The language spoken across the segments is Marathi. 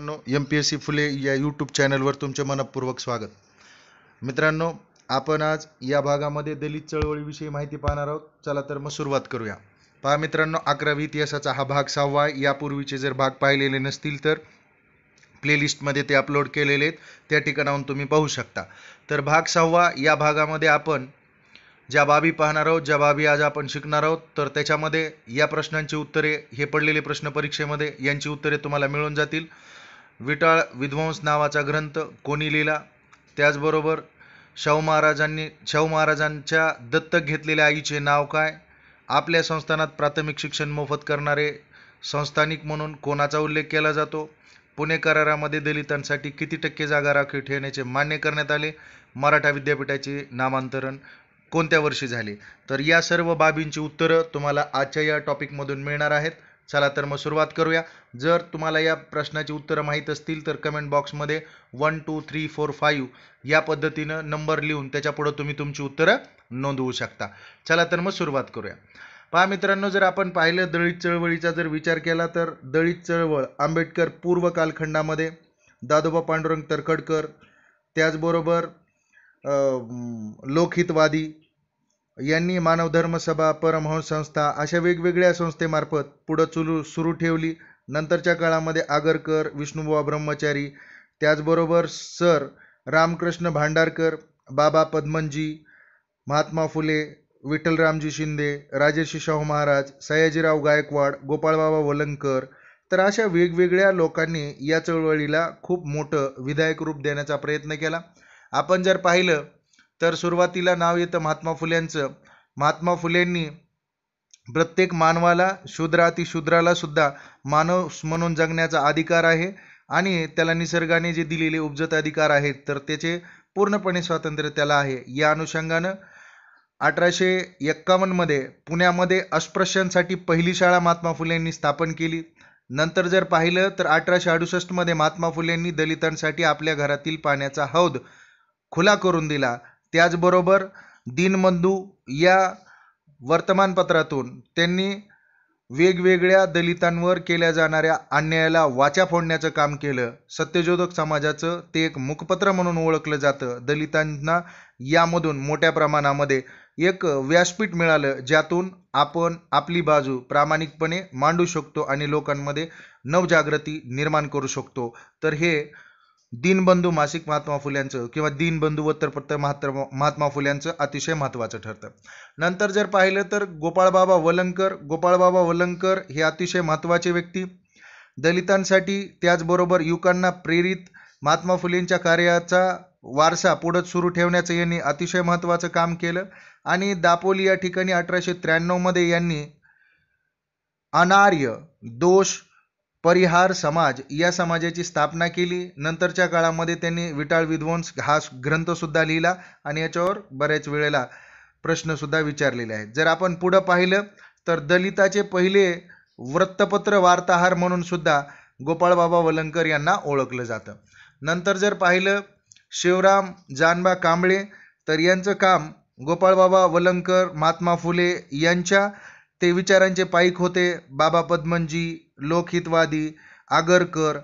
मित्रांनो M P S C Phule या यूट्यूब चॅनलवर तुमचे मनपूर्वक स्वागत मित्रांनो आपण आज या भागामध्ये दलित चळवळीविषयी माहिती पाहणार आहोत चला तर मग सुरुवात करूया पहा मित्रांनो अकरावी इतिहासाचा हा भाग सहावा आहे यापूर्वीचे जर भाग पाहिलेले नसतील तर प्लेलिस्टमध्ये ते अपलोड केलेले आहेत त्या ठिकाणाहून तुम्ही पाहू शकता तर भाग सहावा या भागामध्ये आपण ज्या बाबी पाहणार आहोत ज्या बाबी आज आपण शिकणार आहोत तर त्याच्यामध्ये या प्रश्नांची उत्तरे हे पडलेले प्रश्न परीक्षेमध्ये यांची उत्तरे तुम्हाला मिळून जातील विटाळ विध्वंस नावाचा ग्रंथ कोणी लिहिला त्याचबरोबर शाहू महाराजांनी शाहू महाराजांच्या दत्तक घेतलेल्या आईचे नाव काय आपल्या संस्थानात प्राथमिक शिक्षण मोफत करणारे संस्थानिक म्हणून कोणाचा उल्लेख केला जातो पुणे करारामध्ये दलितांसाठी किती टक्के जागा राखीव ठेवण्याचे मान्य करण्यात आले मराठा विद्यापीठाचे नामांतरण कोणत्या वर्षी झाले तर या सर्व बाबींची उत्तरं तुम्हाला आजच्या या टॉपिकमधून मिळणार आहेत चला तर मग सुरुवात करूया जर तुम्हाला या प्रश्नाची उत्तरं माहीत असतील तर कमेंट बॉक्समध्ये one two three four five या पद्धतीनं नंबर लिहून त्याच्यापुढं तुम्ही तुमची उत्तरं नोंदवू शकता चला तर मग सुरुवात करूया पहा मित्रांनो जर आपण पाहिलं दळित चळवळीचा जर विचार केला तर दळित चळवळ आंबेडकर पूर्व कालखंडामध्ये दादोबा पांडुरंग तरखडकर त्याचबरोबर लोकहितवादी यांनी मानवधर्म सभा परमहंस संस्था अशा वेगवेगळ्या संस्थेमार्फत पुढं चुलू सुरू ठेवली नंतरच्या काळामध्ये आगरकर विष्णुबुवा ब्रह्मचारी त्याचबरोबर सर रामकृष्ण भांडारकर बाबा पद्मनजी महात्मा फुले विठ्ठलरामजी शिंदे राजर्षी शाहू महाराज सयाजीराव गायकवाड गोपाळबाबा वलंगकर तर अशा वेगवेगळ्या लोकांनी या चळवळीला खूप मोठं विधायक रूप देण्याचा प्रयत्न केला आपण जर पाहिलं तर सुरुवातीला नाव येतं महात्मा फुल्यांचं महात्मा फुलेंनी प्रत्येक मानवाला शूद्रातिशूद्राला सुद्धा मानव म्हणून जगण्याचा अधिकार आहे आणि त्याला निसर्गाने जे दिलेले उपजत अधिकार आहेत तर त्याचे पूर्णपणे स्वातंत्र्य त्याला आहे या अनुषंगानं अठराशे एक्कावन्नमध्ये पुण्यामध्ये अस्पृश्यांसाठी पहिली शाळा महात्मा फुलेंनी स्थापन केली नंतर जर पाहिलं तर अठराशे अडुसष्टमध्ये महात्मा फुलेंनी दलितांसाठी आपल्या घरातील पाण्याचा हौद खुला करून दिला त्याचबरोबर दिनबंधू या वर्तमानपत्रातून त्यांनी वेगवेगळ्या दलितांवर केल्या जाणाऱ्या अन्यायाला वाचा फोडण्याचं काम केलं सत्यजोधक समाजाचं ते एक मुखपत्र म्हणून ओळखलं जातं दलितांना यामधून मोठ्या प्रमाणामध्ये एक व्यासपीठ मिळालं ज्यातून आपण आपली बाजू प्रामाणिकपणे मांडू शकतो आणि लोकांमध्ये नवजागृती निर्माण करू शकतो तर हे दीनबंधू मासिक महात्मा फुल्यांचं किंवा दीनबंधू वृत्तपत्र महात्र महात्मा फुल्यांचं अतिशय महत्त्वाचं ठरतं नंतर जर पाहिलं तर गोपाळबाबा वलंकर गोपाळबाबा वलंकर हे अतिशय महत्त्वाचे व्यक्ती दलितांसाठी त्याचबरोबर युवकांना प्रेरित महात्मा फुलेंच्या कार्याचा वारसा पुढे सुरू ठेवण्याचं यांनी अतिशय महत्त्वाचं काम केलं आणि दापोली या ठिकाणी अठराशे त्र्याण्णवमध्ये यांनी अनार्य दोष परिहार समाज या समाजाची स्थापना केली नंतरच्या काळामध्ये त्यांनी विटाळ विध्वंस हा ग्रंथसुद्धा लिहिला आणि याच्यावर बऱ्याच वेळेला प्रश्नसुद्धा विचारलेले आहेत जर आपण पुढं पाहिलं तर दलिताचे पहिले वृत्तपत्र वार्ताहार म्हणून सुद्धा गोपाळबाबा वलंकर यांना ओळखलं जातं नंतर जर पाहिलं शिवराम जानबा कांबळे तर यांचं काम गोपाळबाबा वलंकर महात्मा फुले यांच्या ते विचारांचे पाईक होते बाबा पद्मनजी लोकहितवादी आगरकर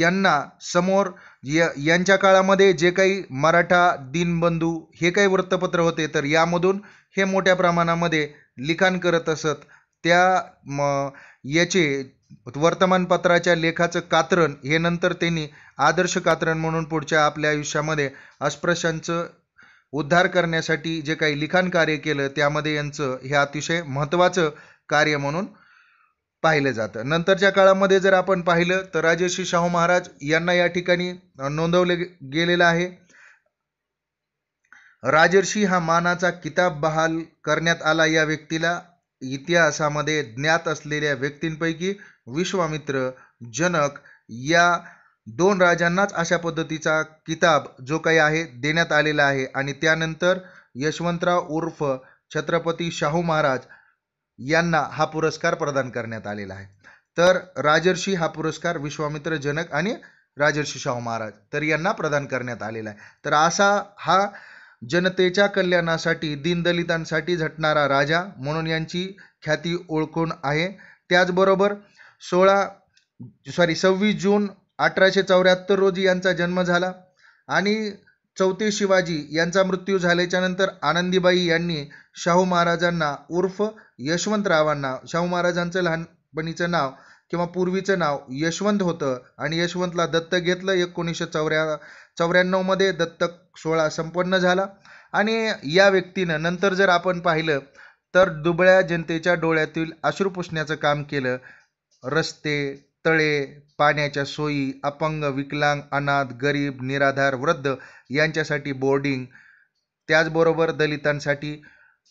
यांना समोर य यांच्या काळामध्ये जे काही मराठा दिनबंधू हे काही वृत्तपत्र होते तर यामधून हे मोठ्या प्रमाणामध्ये लिखाण करत असत त्या म याचे वर्तमानपत्राच्या लेखाचं कात्रण हे नंतर त्यांनी आदर्श कात्रण म्हणून पुढच्या आपल्या आयुष्यामध्ये अस्पृश्यांचं उद्धार करण्यासाठी जे काही लिखाण कार्य केलं त्यामध्ये यांचं हे अतिशय महत्त्वाचं कार्य म्हणून पाहिलं जातं नंतरच्या काळामध्ये जर आपण पाहिलं तर राजर्षी शाहू महाराज यांना या ठिकाणी नोंदवले गेलेलं आहे राजर्षी हा मानाचा किताब बहाल करण्यात आला या व्यक्तीला इतिहासामध्ये ज्ञात असलेल्या व्यक्तींपैकी विश्वामित्र जनक या दोन राजांनाच अशा पद्धतीचा किताब जो काही आहे देण्यात आलेला आहे आणि त्यानंतर यशवंतराव उर्फ छत्रपती शाहू महाराज यांना हा पुरस्कार प्रदान करण्यात आलेला आहे तर राजर्षी हा पुरस्कार विश्वामित्र जनक आणि राजर्षी शाहू महाराज तर यांना प्रदान करण्यात आलेला आहे तर असा हा जनतेच्या कल्याणासाठी दीनदलितांसाठी झटणारा राजा म्हणून यांची ख्याती ओळखून आहे त्याचबरोबर सोळा सॉरी सव्वीस जून अठराशे चौऱ्याहत्तर रोजी यांचा जन्म झाला आणि चौथे शिवाजी यांचा मृत्यू झाल्याच्यानंतर आनंदीबाई यांनी शाहू महाराजांना उर्फ यशवंतरावांना शाहू महाराजांचं लहानपणीचं नाव किंवा पूर्वीचं नाव यशवंत होतं आणि यशवंतला दत्तक घेतलं एकोणीसशे चौऱ्या चौऱ्याण्णवमध्ये दत्तक सोहळा संपन्न झाला आणि या व्यक्तीनं नंतर जर आपण पाहिलं तर दुबळ्या जनतेच्या डोळ्यातील अश्रू पुसण्याचं काम केलं रस्ते तळे पाण्याच्या सोयी अपंग विकलांग अनाथ गरीब निराधार वृद्ध यांच्यासाठी बोर्डिंग त्याचबरोबर दलितांसाठी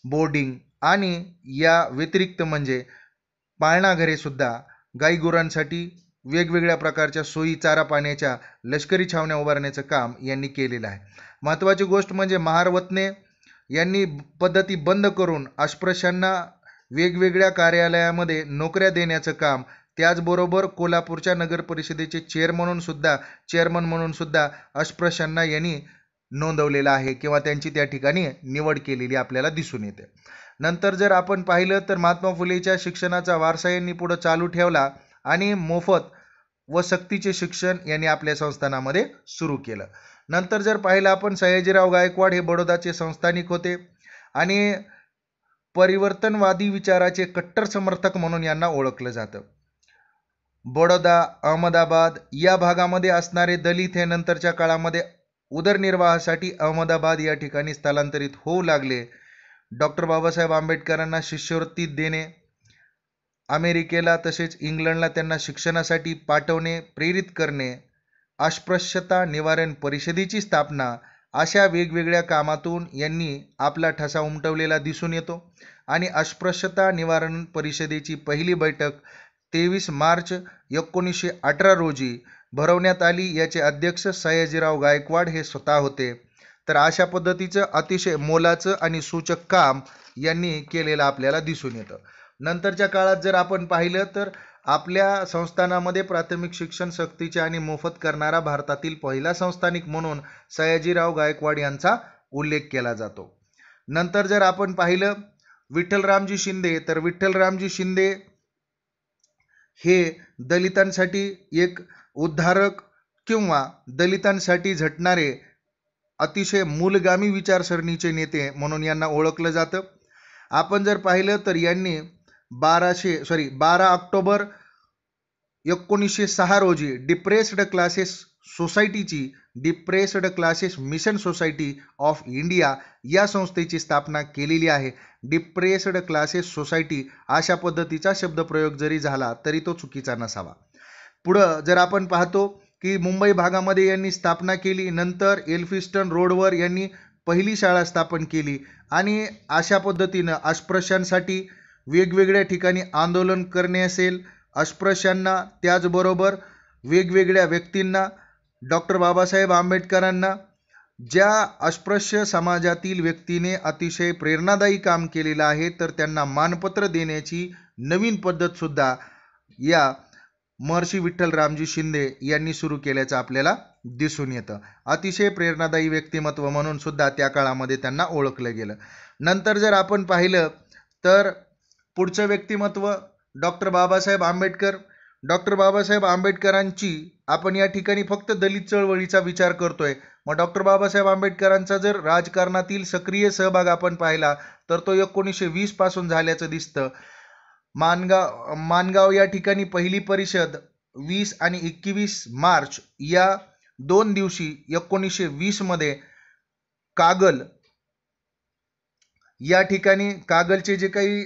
बोर्डिंग आणि या व्यतिरिक्त म्हणजे पाळणाघरेसुद्धा गुरांसाठी वेगवेगळ्या प्रकारच्या सोयी चारा पाण्याच्या लष्करी छावण्या उभारण्याचं काम यांनी केलेलं आहे महत्त्वाची गोष्ट म्हणजे महारवतने यांनी पद्धती बंद करून अस्पृश्यांना वेगवेगळ्या कार्यालयामध्ये नोकऱ्या देण्याचं काम त्याचबरोबर कोल्हापूरच्या नगरपरिषदेचे चेअर म्हणून सुद्धा चेअरमन म्हणून सुद्धा यांनी नोंदवलेला आहे किंवा त्यांची त्या ठिकाणी निवड केलेली आपल्याला दिसून येते नंतर जर आपण पाहिलं तर महात्मा फुलेच्या शिक्षणाचा वारसा यांनी पुढं चालू ठेवला आणि मोफत व सक्तीचे शिक्षण यांनी आपल्या संस्थानामध्ये सुरू केलं नंतर जर पाहिलं आपण सयाजीराव गायकवाड हे बडोदाचे संस्थानिक होते आणि परिवर्तनवादी विचाराचे कट्टर समर्थक म्हणून यांना ओळखलं जातं बडोदा अहमदाबाद या भागामध्ये असणारे दलित हे नंतरच्या काळामध्ये उदरनिर्वाहासाठी अहमदाबाद या ठिकाणी स्थलांतरित होऊ लागले डॉक्टर बाबासाहेब आंबेडकरांना शिष्यवृत्ती देणे अमेरिकेला तसेच इंग्लंडला त्यांना शिक्षणासाठी पाठवणे प्रेरित करणे अस्पृश्यता निवारण परिषदेची स्थापना अशा वेगवेगळ्या कामातून यांनी आपला ठसा उमटवलेला दिसून येतो आणि अस्पृश्यता निवारण परिषदेची पहिली बैठक तेवीस मार्च एकोणीसशे अठरा रोजी भरवण्यात आली याचे अध्यक्ष सयाजीराव गायकवाड हे स्वतः होते तर अशा पद्धतीचं अतिशय मोलाचं आणि सूचक काम यांनी केलेलं आपल्याला दिसून येतं नंतरच्या काळात जर आपण पाहिलं तर आपल्या संस्थानामध्ये प्राथमिक शिक्षण सक्तीचे आणि मोफत करणारा भारतातील पहिला संस्थानिक म्हणून सयाजीराव गायकवाड यांचा उल्लेख केला जातो नंतर जर आपण पाहिलं विठ्ठलरामजी शिंदे तर विठ्ठलरामजी शिंदे हे दलितांसाठी एक उद्धारक किंवा दलितांसाठी झटणारे अतिशय मूलगामी विचारसरणीचे नेते म्हणून यांना ओळखलं जातं आपण जर पाहिलं तर यांनी बाराशे सॉरी बारा ऑक्टोबर एकोणीसशे सहा रोजी डिप्रेस्ड क्लासेस सोसायटीची depressed classes mission society of India या संस्थेची स्थापना केलेली आहे डिप्रेस्ड क्लासेस सोसायटी अशा पद्धतीचा शब्दप्रयोग जरी झाला तरी तो चुकीचा नसावा पुढं जर आपण पाहतो की मुंबई भागामध्ये यांनी स्थापना केली नंतर एल्फिस्टन रोडवर यांनी पहिली शाळा स्थापन केली आणि अशा पद्धतीनं अस्पृश्यांसाठी वेगवेगळ्या ठिकाणी आंदोलन करणे असेल अस्पृश्यांना त्याचबरोबर वेगवेगळ्या व्यक्तींना डॉक्टर बाबासाहेब आंबेडकरांना ज्या अस्पृश्य समाजातील व्यक्तीने अतिशय प्रेरणादायी काम केलेलं आहे तर त्यांना मानपत्र देण्याची नवीन पद्धतसुद्धा या महर्षी विठ्ठल रामजी शिंदे यांनी सुरू केल्याचं आपल्याला दिसून येतं अतिशय प्रेरणादायी व्यक्तिमत्व म्हणून सुद्धा त्या काळामध्ये त्यांना ओळखलं गेलं नंतर जर आपण पाहिलं तर पुढचं व्यक्तिमत्व डॉक्टर बाबासाहेब आंबेडकर डॉक्टर बाबासाहेब आंबेडकरांची आपण या ठिकाणी फक्त दलित चळवळीचा विचार करतोय मग डॉक्टर बाबासाहेब आंबेडकरांचा जर राजकारणातील सक्रिय सहभाग आपण पाहिला तर तो एकोणीसशे पासून झाल्याचं दिसतं मानगाव मानगाव या ठिकाणी पहिली परिषद वीस आणि एकवीस मार्च या दोन दिवशी एकोणीसशे वीसमध्ये कागल या ठिकाणी कागलचे जे काही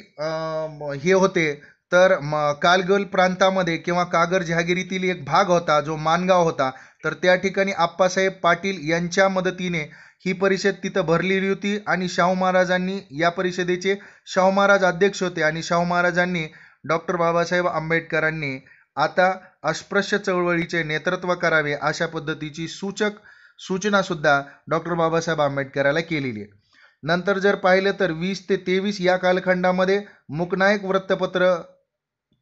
हे होते तर म कालगल प्रांतामध्ये किंवा कागर जहागिरीतील एक भाग होता जो मानगाव होता तर त्या ठिकाणी आप्पासाहेब पाटील यांच्या मदतीने ही परिषद तिथं भरलेली होती आणि शाहू महाराजांनी या परिषदेचे शाहू महाराज अध्यक्ष होते आणि शाहू महाराजांनी डॉक्टर बाबासाहेब आंबेडकरांनी आता अस्पृश्य चळवळीचे नेतृत्व करावे अशा पद्धतीची सूचक सूचनासुद्धा डॉक्टर बाबासाहेब आंबेडकराला केलेली आहे नंतर जर पाहिलं तर वीस ते तेवीस या कालखंडामध्ये मुकनायक वृत्तपत्र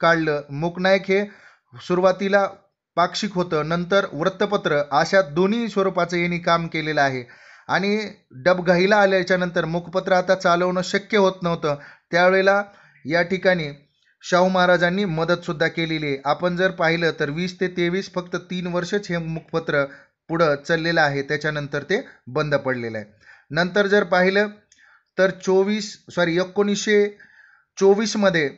काढलं मुकनायक हे सुरुवातीला पाक्षिक होतं नंतर वृत्तपत्र अशा दोन्ही स्वरूपाचं यांनी काम केलेलं आहे आणि डबघाईला आल्याच्यानंतर मुखपत्र आता चालवणं शक्य होत नव्हतं त्यावेळेला या ठिकाणी शाहू महाराजांनी मदतसुद्धा केलेली आहे आपण जर पाहिलं तर वीस ते तेवीस फक्त तीन वर्षच हे मुखपत्र पुढं चाललेलं आहे त्याच्यानंतर ते बंद पडलेलं आहे नंतर जर पाहिलं तर चोवीस सॉरी एकोणीसशे चोवीसमध्ये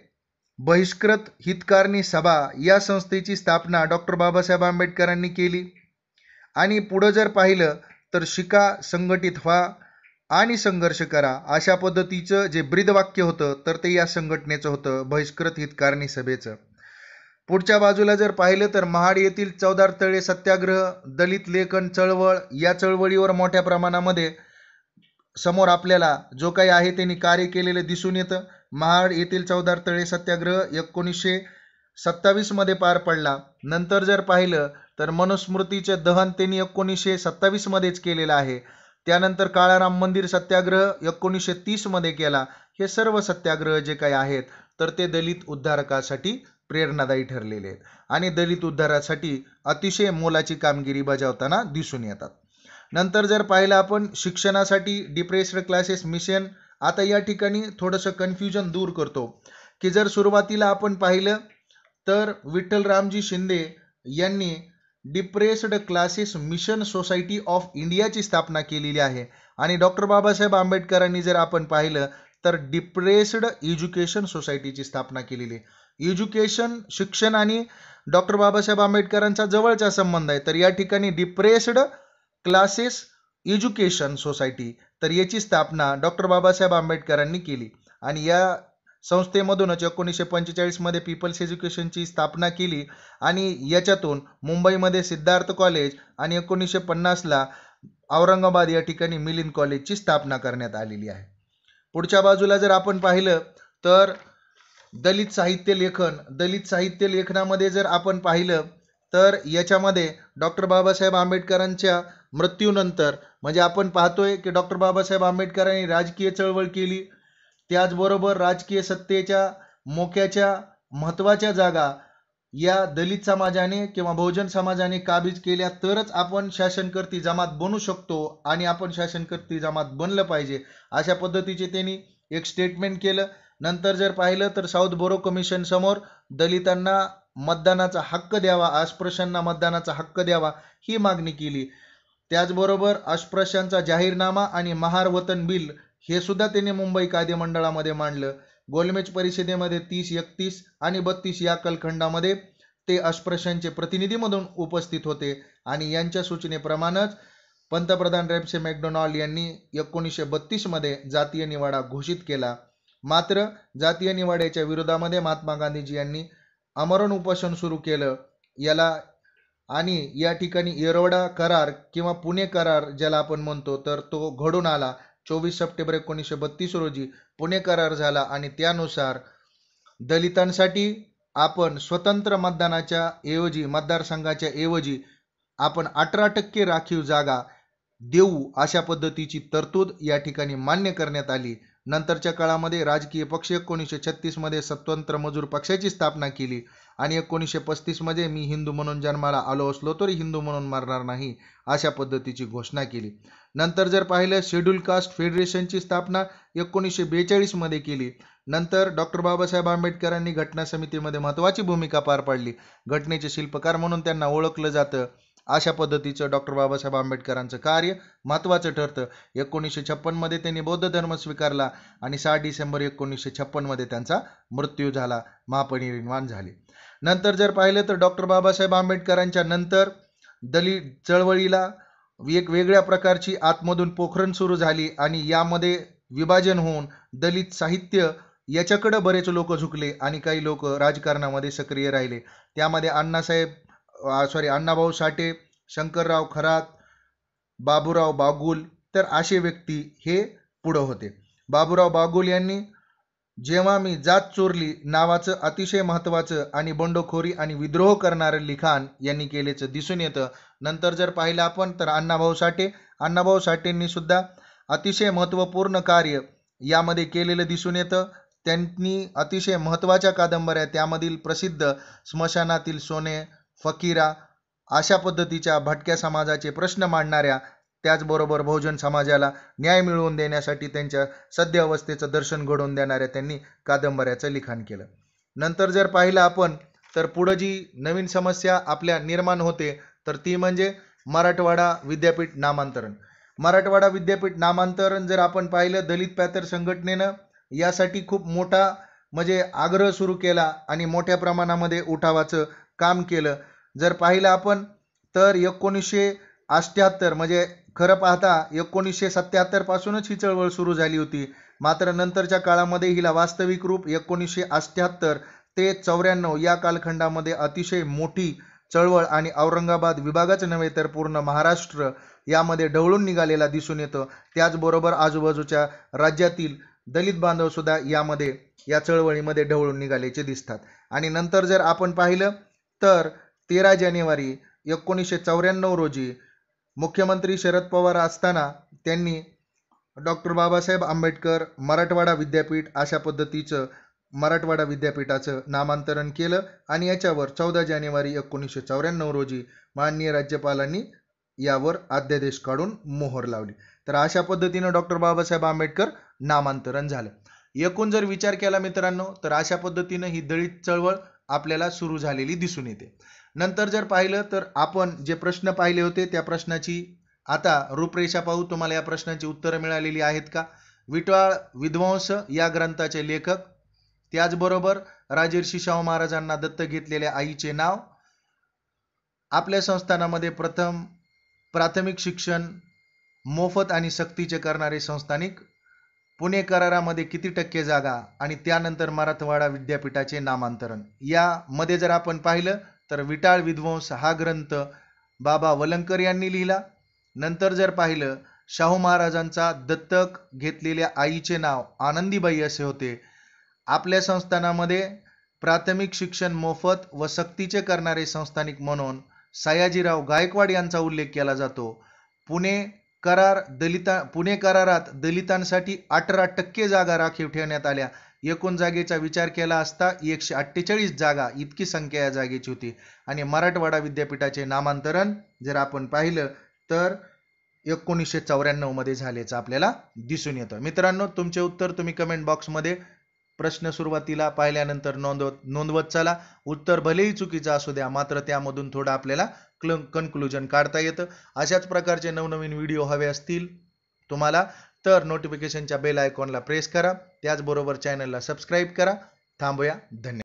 बहिष्कृत हितकारणी सभा या संस्थेची स्थापना डॉक्टर बाबासाहेब आंबेडकरांनी केली आणि पुढं जर पाहिलं तर शिका संघटित व्हा आणि संघर्ष करा अशा पद्धतीचं जे ब्रीदवाक्य होतं तर ते या संघटनेचं होतं बहिष्कृत हितकारणी सभेचं पुढच्या बाजूला जर पाहिलं तर महाड येथील चौदार तळे सत्याग्रह दलित लेखन चळवळ या चळवळीवर मोठ्या प्रमाणामध्ये समोर आपल्याला जो काही आहे त्यांनी कार्य केलेलं दिसून येतं महाड येथील चौदार तळे सत्याग्रह एकोणीसशे सत्तावीसमध्ये पार पडला नंतर जर पाहिलं तर मनुस्मृतीचे दहन त्यांनी एकोणीसशे सत्तावीसमध्येच केलेलं आहे त्यानंतर काळाराम मंदिर सत्याग्रह एकोणीसशे तीसमध्ये केला हे सर्व सत्याग्रह जे काही आहेत तर ते दलित उद्धारकासाठी प्रेरणादायी ठरलेले आहेत आणि दलित उद्धारासाठी अतिशय मोलाची कामगिरी बजावताना दिसून येतात नंतर जर पाहिलं आपण शिक्षणासाठी डिप्रेस्ड क्लासेस मिशन आता या ठिकाणी थोडंसं कन्फ्युजन दूर करतो की जर सुरुवातीला आपण पाहिलं तर विठ्ठल रामजी शिंदे यांनी depressed classes mission society of इंडियाची स्थापना केलेली आहे आणि डॉक्टर बाबासाहेब आंबेडकरांनी जर आपण पाहिलं तर डिप्रेस्ड एज्युकेशन सोसायटीची स्थापना केलेली आहे एज्युकेशन शिक्षण आणि डॉक्टर बाबासाहेब आंबेडकरांचा जवळचा संबंध आहे तर या ठिकाणी डिप्रेस्ड क्लासेस एज्युकेशन सोसायटी तर याची स्थापना डॉक्टर बाबासाहेब आंबेडकरांनी केली आणि या संस्थेमधूनच एकोणीसशे पंचेचाळीसमध्ये पीपल्स एज्युकेशनची स्थापना केली आणि याच्यातून मुंबईमध्ये सिद्धार्थ कॉलेज आणि एकोणीसशे पन्नासला औरंगाबाद या ठिकाणी मिलिंद कॉलेजची स्थापना करण्यात आलेली आहे पुढच्या बाजूला जर आपण पाहिलं तर दलित साहित्य लेखन दलित साहित्य लेखनामध्ये जर आपण पाहिलं तर याच्यामध्ये डॉक्टर बाबासाहेब आंबेडकरांच्या मृत्यूनंतर म्हणजे आपण पाहतोय की डॉक्टर बाबासाहेब आंबेडकरांनी राजकीय चळवळ केली त्याचबरोबर राजकीय सत्तेच्या मोक्याच्या महत्त्वाच्या जागा या दलित समाजाने किंवा बहुजन समाजाने काबीज केल्या तरच आपण शासनकर्ती जमात बनू शकतो आणि आपण शासनकर्ती जमात बनलं पाहिजे अशा पद्धतीचे त्यांनी एक स्टेटमेंट केलं नंतर जर पाहिलं तर साऊथ बोरो कमिशन समोर दलितांना मतदानाचा हक्क द्यावा अस्पृश्यांना मतदानाचा हक्क द्यावा ही मागणी केली त्याचबरोबर अस्पृश्यांचा जाहीरनामा आणि महार वतन बिल हे सुद्धा त्यांनी मुंबई कायदेमंडळामध्ये मांडलं गोलमेज परिषदेमध्ये तीस एकतीस आणि बत्तीस या कलखंडामध्ये ते अस्पृश्यांचे प्रतिनिधी म्हणून उपस्थित होते आणि यांच्या सूचनेप्रमाणेच पंतप्रधान रेमसे मॅकडोनाल्ड यांनी एकोणीसशे बत्तीसमध्ये जातीय निवाडा घोषित केला मात्र जातीय निवाड्याच्या विरोधामध्ये महात्मा गांधीजी यांनी अमरण उपोषण सुरू केलं याला आणि या ठिकाणी येरवडा करार किंवा पुणे करार ज्याला आपण म्हणतो तर तो घडून आला चोवीस सप्टेंबर एकोणीसशे बत्तीस रोजी पुणे करार झाला आणि त्यानुसार दलितांसाठी आपण स्वतंत्र मतदानाच्या ऐवजी मतदारसंघाच्या ऐवजी आपण अठरा टक्के राखीव जागा देऊ अशा पद्धतीची तरतूद या ठिकाणी मान्य करण्यात आली नंतरच्या काळामध्ये राजकीय पक्ष एकोणीसशे छत्तीसमध्ये स्वतंत्र मजूर पक्षाची स्थापना केली आणि एकोणीसशे पस्तीसमध्ये मी हिंदू म्हणून जन्माला आलो असलो तरी हिंदू म्हणून मारणार नाही अशा पद्धतीची घोषणा केली नंतर जर पाहिलं शेड्यूल कास्ट फेडरेशनची स्थापना एकोणीसशे बेचाळीसमध्ये केली नंतर डॉक्टर बाबासाहेब आंबेडकरांनी घटना समितीमध्ये महत्त्वाची भूमिका पार पाडली घटनेचे शिल्पकार म्हणून त्यांना ओळखलं जातं अशा पद्धतीचं डॉक्टर बाबासाहेब आंबेडकरांचं कार्य महत्त्वाचं ठरतं एकोणीसशे छप्पनमध्ये त्यांनी बौद्ध धर्म स्वीकारला आणि सहा डिसेंबर एकोणीसशे छप्पनमध्ये त्यांचा मृत्यू झाला महापरिनिर्वाण झाले नंतर जर पाहिलं तर डॉक्टर बाबासाहेब आंबेडकरांच्या नंतर दलित चळवळीला एक वेगळ्या प्रकारची आतमधून पोखरण सुरू झाली आणि यामध्ये विभाजन होऊन दलित साहित्य याच्याकडं बरेच लोक झुकले आणि काही लोक राजकारणामध्ये सक्रिय राहिले त्यामध्ये अण्णासाहेब सॉरी अण्णाभाऊ साठे शंकरराव खरात बाबूराव बागुल तर असे व्यक्ती हे पुढं होते बाबूराव बागुल यांनी जेव्हा मी जात चोरली नावाचं अतिशय महत्त्वाचं आणि बंडखोरी आणि विद्रोह करणारं लिखाण यांनी केल्याचं दिसून येतं नंतर जर पाहिलं आपण तर अण्णाभाऊ साठे अण्णाभाऊ साठेंनी सुद्धा अतिशय महत्त्वपूर्ण कार्य यामध्ये केलेलं दिसून येतं त्यांनी अतिशय महत्त्वाच्या कादंबऱ्या त्यामधील प्रसिद्ध स्मशानातील सोने फकिरा अशा पद्धतीच्या भटक्या समाजाचे प्रश्न मांडणाऱ्या त्याचबरोबर बहुजन समाजाला न्याय मिळवून देण्यासाठी त्यांच्या सद्य अवस्थेचं दर्शन घडवून देणाऱ्या त्यांनी कादंबऱ्याचं लिखाण केलं नंतर जर पाहिलं आपण तर पुढं जी नवीन समस्या आपल्या निर्माण होते तर ती म्हणजे मराठवाडा विद्यापीठ नामांतरण मराठवाडा विद्यापीठ नामांतरण जर आपण पाहिलं दलित पॅथर संघटनेनं यासाठी खूप मोठा म्हणजे आग्रह सुरू केला आणि मोठ्या प्रमाणामध्ये उठावाचं काम केलं जर पाहिलं आपण तर एकोणीसशे अष्ट्याहत्तर म्हणजे खरं पाहता एकोणीसशे सत्त्याहत्तरपासूनच ही चळवळ सुरू झाली होती मात्र नंतरच्या काळामध्ये हिला वास्तविक रूप एकोणीसशे अष्ट्याहत्तर ते चौऱ्याण्णव या कालखंडामध्ये अतिशय मोठी चळवळ आणि औरंगाबाद विभागच नव्हे तर पूर्ण महाराष्ट्र यामध्ये ढवळून निघालेला दिसून येतं त्याचबरोबर आजूबाजूच्या राज्यातील दलित बांधवसुद्धा यामध्ये या चळवळीमध्ये ढवळून निघाल्याचे दिसतात आणि नंतर जर आपण पाहिलं तर तेरा जानेवारी एकोणीसशे चौऱ्याण्णव रोजी मुख्यमंत्री शरद पवार असताना त्यांनी डॉक्टर बाबासाहेब आंबेडकर मराठवाडा विद्यापीठ अशा पद्धतीचं मराठवाडा विद्यापीठाचं नामांतरण केलं आणि याच्यावर चौदा जानेवारी एकोणीसशे चौऱ्याण्णव रोजी माननीय राज्यपालांनी यावर अध्यादेश काढून मोहर लावली तर अशा पद्धतीनं डॉक्टर बाबासाहेब आंबेडकर नामांतरण झालं एकूण जर विचार केला मित्रांनो तर अशा पद्धतीनं ही दळित चळवळ आपल्याला सुरू झालेली दिसून येते नंतर जर पाहिलं तर आपण जे प्रश्न पाहिले होते त्या प्रश्नाची आता रूपरेषा पाहू तुम्हाला या प्रश्नाची उत्तरं मिळालेली आहेत का विटाळ विध्वंस या ग्रंथाचे लेखक त्याचबरोबर राजर्षी शाहू महाराजांना दत्त घेतलेल्या आईचे नाव आपल्या संस्थानामध्ये प्रथम प्राथमिक शिक्षण मोफत आणि सक्तीचे करणारे संस्थानिक पुणे करारामध्ये किती टक्के जागा आणि त्यानंतर मराठवाडा विद्यापीठाचे नामांतरण यामध्ये जर आपण पाहिलं तर विटाळ विध्वंस हा ग्रंथ बाबा वलंकर यांनी लिहिला नंतर जर पाहिलं शाहू महाराजांचा दत्तक घेतलेल्या आईचे नाव आनंदीबाई असे होते आपल्या संस्थानामध्ये प्राथमिक शिक्षण मोफत व सक्तीचे करणारे संस्थानिक म्हणून सयाजीराव गायकवाड यांचा उल्लेख केला जातो पुणे करार दलिता पुणे करारात दलितांसाठी अठरा टक्के जागा राखीव ठेवण्यात आल्या एकूण जागेचा विचार केला असता एकशे अठ्ठेचाळीस जागा इतकी संख्या या जागेची होती आणि मराठवाडा विद्यापीठाचे नामांतरण जर आपण पाहिलं तर एकोणीसशे चौऱ्याण्णवमध्ये झाल्याचं आपल्याला दिसून येतं मित्रांनो तुमचे उत्तर तुम्ही कमेंट बॉक्समध्ये प्रश्न सुरुवातीला पाहिल्यानंतर नोंदवत नोंदवत चला उत्तर भलेही चुकीचं असू द्या मात्र त्यामधून थोडं आपल्याला क्ल कन्क्लुजन काढता येतं अशाच प्रकारचे नवनवीन व्हिडिओ हवे असतील तुम्हाला तर नोटिफिकेशनच्या बेल आयकॉनला प्रेस करा त्याचबरोबर चॅनलला सबस्क्राईब करा थांबूया धन्यवाद